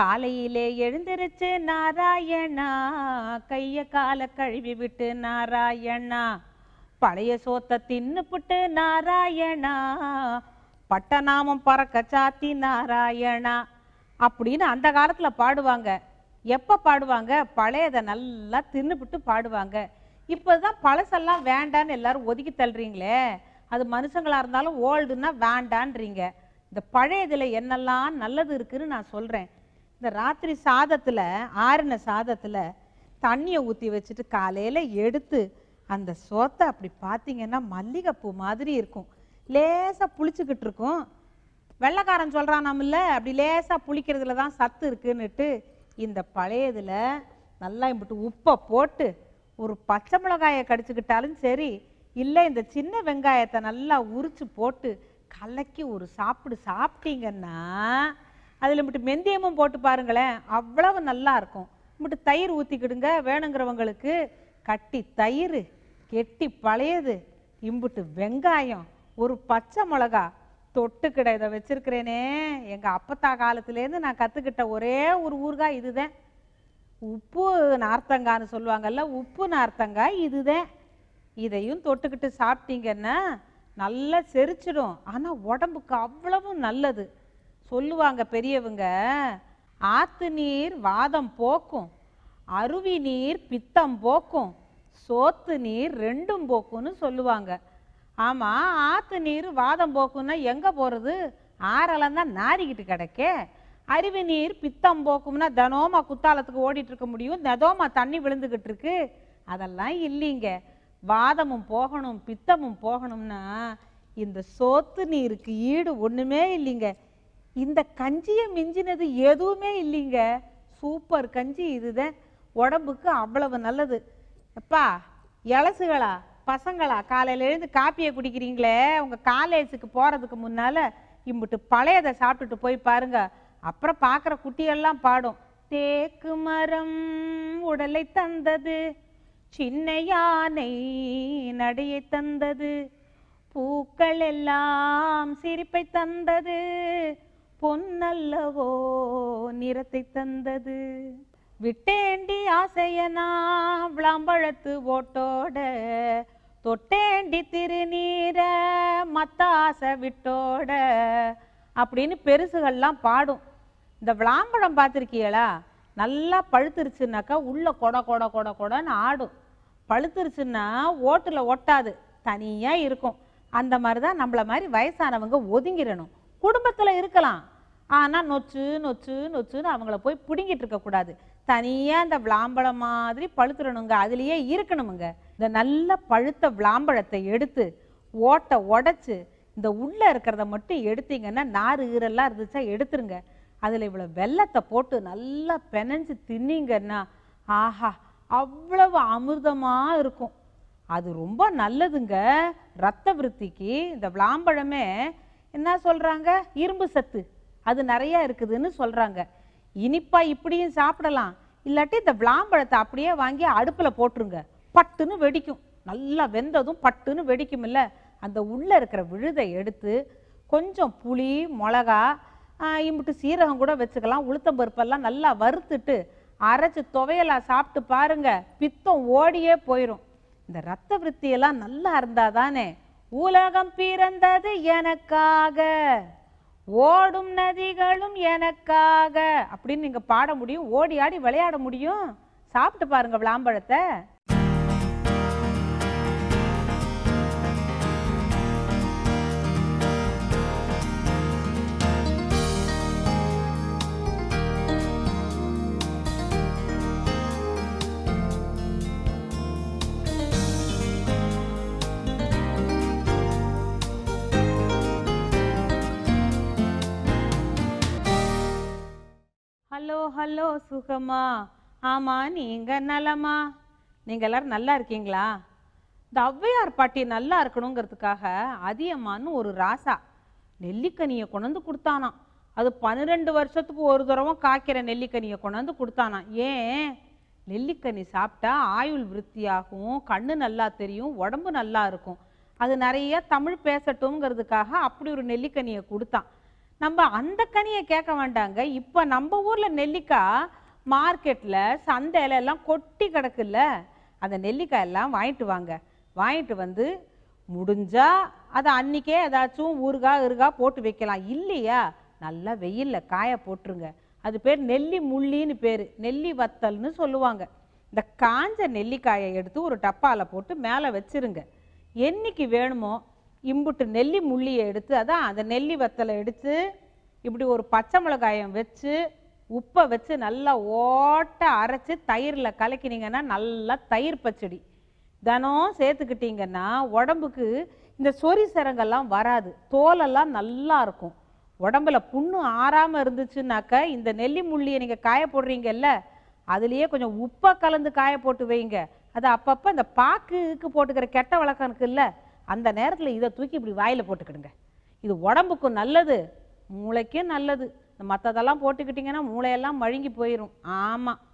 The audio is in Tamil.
காலையிலே எழுந்திருச்சு நாராயணா கைய கால கழுவி விட்டு நாராயணா பழைய சோத்தை தின்னுப்புட்டு நாராயணா பட்டநாமம் பறக்க சாத்தி நாராயணா அப்படின்னு அந்த காலத்தில் பாடுவாங்க எப்போ பாடுவாங்க பழையதை நல்லா தின்னுபிட்டு பாடுவாங்க இப்போ தான் பழசெல்லாம் வேண்டான்னு எல்லாரும் ஒதுக்கி தள்ளுறீங்களே அது மனுஷங்களாக இருந்தாலும் ஓல்டுன்னா வேண்டான்றீங்க இந்த பழையதுல என்னெல்லாம் நல்லது இருக்குன்னு நான் சொல்கிறேன் இந்த ராத்திரி சாதத்தில் ஆறின சாதத்தில் தண்ணியை ஊற்றி வச்சுட்டு காலையில் எடுத்து அந்த சோத்தை அப்படி பார்த்தீங்கன்னா மல்லிகைப்பூ மாதிரி இருக்கும் லேசாக புளிச்சுக்கிட்டு இருக்கும் வெள்ளைக்காரன் சொல்கிறான் நம்மள அப்படி லேசாக புளிக்கிறதுல தான் சத்து இருக்குன்னுட்டு இந்த பழையதில் நல்லா இப்படி உப்பை போட்டு ஒரு பச்சை மிளகாயை கடிச்சுக்கிட்டாலும் சரி இல்லை இந்த சின்ன வெங்காயத்தை நல்லா உரிச்சு போட்டு கலக்கி ஒரு சாப்பிடு சாப்பிட்டீங்கன்னா அதில் மட்டும் மெந்தியமும் போட்டு பாருங்களேன் அவ்வளவு நல்லா இருக்கும் மட்டும் தயிர் ஊற்றிக்கிடுங்க வேணுங்கிறவங்களுக்கு கட்டி தயிர் கெட்டி பழையது இம்புட்டு வெங்காயம் ஒரு பச்சை மிளகா தொட்டுக்கிட இதை வச்சுருக்கிறேனே எங்கள் அப்பத்தா காலத்துலேருந்து நான் கற்றுக்கிட்ட ஒரே ஒரு ஊறுகாய் இதுதான் உப்பு நார்த்தங்கான்னு சொல்லுவாங்கல்ல உப்பு நார்த்தங்காய் இதுதான் இதையும் தொட்டுக்கிட்டு சாப்பிட்டீங்கன்னா நல்லா செரிச்சிடும் ஆனால் உடம்புக்கு அவ்வளவும் நல்லது சொல்லுவாங்க பெரியவங்க ஆத்து நீர் வாதம் போக்கும் அருவி நீர் பித்தம் போக்கும் சோத்து நீர் ரெண்டும் போக்கும்னு சொல்லுவாங்க ஆமாம் ஆற்று நீர் வாதம் போக்குன்னா எங்கே போகிறது ஆறெல்லாம் தான் நாரிக்கிட்டு கிடக்கே அருவி நீர் பித்தம் போக்கும்னா தினோமா குத்தாலத்துக்கு ஓடிட்டு இருக்க முடியும் தினோமா தண்ணி விழுந்துக்கிட்டு இருக்கு அதெல்லாம் இல்லைங்க வாதமும் போகணும் பித்தமும் போகணும்னா இந்த சோத்து நீருக்கு ஈடு ஒன்றுமே இல்லைங்க இந்த கஞ்சியை மிஞ்சினது எதுவுமே இல்லைங்க சூப்பர் கஞ்சி இதுதான் உடம்புக்கு அவ்வளவு நல்லது எப்பா இலசுகளா பசங்களா காலையில் எழுந்து காப்பியை குடிக்கிறீங்களே உங்கள் காலேஜுக்கு போகிறதுக்கு முன்னால் இம்புட்டு பழையதை சாப்பிட்டுட்டு போய் பாருங்க அப்புறம் பார்க்குற குட்டியெல்லாம் பாடும் தேக்கு மரம் உடலை தந்தது சின்ன யானை நடையை தந்தது பூக்கள் எல்லாம் சிரிப்பை தந்தது பொன்னல்லவோ நிறத்தை தந்தது விட்டேண்டி ஆசையனா விளாம்பழத்து ஓட்டோட தொட்டேண்டி திருநீர மத்த ஆசை விட்டோட அப்படின்னு பெருசுகள்லாம் பாடும் இந்த விளாம்பழம் பார்த்துருக்கீங்களா நல்லா பழுத்துருச்சுனாக்கா உள்ள கொட கொட கொட கொடன்னு ஆடும் பழுத்துருச்சுன்னா ஓட்டில் ஒட்டாது தனியாக இருக்கும் அந்த மாதிரி தான் நம்மளை மாதிரி வயசானவங்க ஒதுங்கிடணும் குடும்பத்தில் இருக்கலாம் ஆனால் நொச்சு நொச்சு நொச்சுன்னு அவங்கள போய் பிடுங்கிட்டு இருக்கக்கூடாது தனியாக இந்த விளாம்பழம் மாதிரி பழுத்துடணுங்க அதுலேயே இருக்கணுமுங்க இந்த நல்ல பழுத்த விளாம்பழத்தை எடுத்து ஓட்டை உடச்சி இந்த உள்ளே இருக்கிறத மட்டும் எடுத்தீங்கன்னா நார் ஈரெல்லாம் இருந்துச்சா எடுத்துருங்க அதில் இவ்வளோ வெள்ளத்தை போட்டு நல்லா பெனஞ்சு தின்னிங்கன்னா ஆஹா அவ்வளவு அமிர்தமாக இருக்கும் அது ரொம்ப நல்லதுங்க ரத்த விருத்திக்கு இந்த விளாம்பழமே என்ன சொல்கிறாங்க இரும்பு சத்து அது நிறையா இருக்குதுன்னு சொல்கிறாங்க இனிப்பாக இப்படியும் சாப்பிடலாம் இல்லாட்டி இந்த விளாம்பழத்தை அப்படியே வாங்கி அடுப்பில் போட்டுருங்க பட்டுன்னு வெடிக்கும் நல்லா வெந்ததும் பட்டுன்னு வெடிக்கும் இல்லை அந்த உள்ளே இருக்கிற விழுதை எடுத்து கொஞ்சம் புளி மிளகா இம்பிட்டு சீரகம் கூட வச்சுக்கலாம் உளுத்தம் பருப்பெல்லாம் நல்லா வறுத்துட்டு அரைச்சி துவையலாக சாப்பிட்டு பாருங்க பித்தம் ஓடியே போயிடும் இந்த ரத்த விருத்தியெல்லாம் நல்லா இருந்தால் தானே உலகம் பிறந்தது எனக்காக ஓடும் நதிகளும் எனக்காக அப்படின்னு நீங்கள் பாட முடியும் ஓடி ஆடி விளையாட முடியும் சாப்பிட்டு பாருங்கள் விளாம்பழத்தை ஹலோ ஹலோ சுகமா ஆமாம் நீங்கள் நலமா நீங்கள் எல்லாரும் நல்லா இருக்கீங்களா இந்த ஔவையார் பாட்டி நல்லா இருக்கணுங்கிறதுக்காக அதியம்மான்னு ஒரு ராசா நெல்லிக்கனியை கொண்டாந்து கொடுத்தானாம் அது பன்னிரெண்டு வருஷத்துக்கு ஒரு தடவை காய்க்கிற நெல்லிக்கனியை கொண்டாந்து கொடுத்தானாம் ஏன் நெல்லிக்கனி சாப்பிட்டா ஆயுள் விருத்தியாகும் கண்ணு நல்லா தெரியும் உடம்பு நல்லா இருக்கும் அது நிறைய தமிழ் பேசட்டும்ங்கிறதுக்காக அப்படி ஒரு நெல்லிக்கனியை கொடுத்தான் நம்ம அந்த கனியை கேட்க வேண்டாங்க இப்போ நம்ம ஊரில் நெல்லிக்காய் மார்க்கெட்டில் சந்தையில எல்லாம் கொட்டி கிடக்குல்ல அந்த நெல்லிக்காய் எல்லாம் வாங்கிட்டு வாங்க வாங்கிட்டு வந்து முடிஞ்சால் அதை அன்றைக்கே ஏதாச்சும் ஊருகா இருகா போட்டு வைக்கலாம் இல்லையா நல்லா வெயிலில் காய போட்டுருங்க அது பேர் நெல்லி முள்ளின்னு பேர் நெல்லி வத்தல்னு சொல்லுவாங்க இந்த காஞ்ச நெல்லிக்காயை எடுத்து ஒரு டப்பாவில் போட்டு மேலே வச்சுருங்க என்னைக்கு வேணுமோ இம்புட்டு நெல்லி முள்ளியை எடுத்து அதான் அந்த நெல்லி வத்தலை எடுத்து இப்படி ஒரு பச்சை மிளகாயம் வச்சு உப்பை வச்சு நல்லா ஓட்ட அரைச்சி தயிரில் கலக்கினீங்கன்னா நல்லா தயிர் பச்சடி தினம் சேர்த்துக்கிட்டிங்கன்னா உடம்புக்கு இந்த சொரி சரங்கெல்லாம் வராது தோலெல்லாம் நல்லா இருக்கும் உடம்புல புண்ணு ஆறாமல் இருந்துச்சுனாக்கா இந்த நெல்லி முள்ளியை நீங்கள் காய போடுறீங்கல்ல அதுலேயே கொஞ்சம் உப்பை கலந்து காய போட்டு வைங்க அது அப்பப்போ இந்த பாக்குக்கு போட்டுக்கிற கெட்ட வழக்கம் இருக்குல்ல அந்த நேரத்தில் இதை தூக்கி இப்படி வாயில் போட்டுக்கிடுங்க இது உடம்புக்கும் நல்லது மூளைக்கும் நல்லது மற்றதெல்லாம் போட்டுக்கிட்டிங்கன்னா மூளையெல்லாம் மழுங்கி போயிடும் ஆமாம்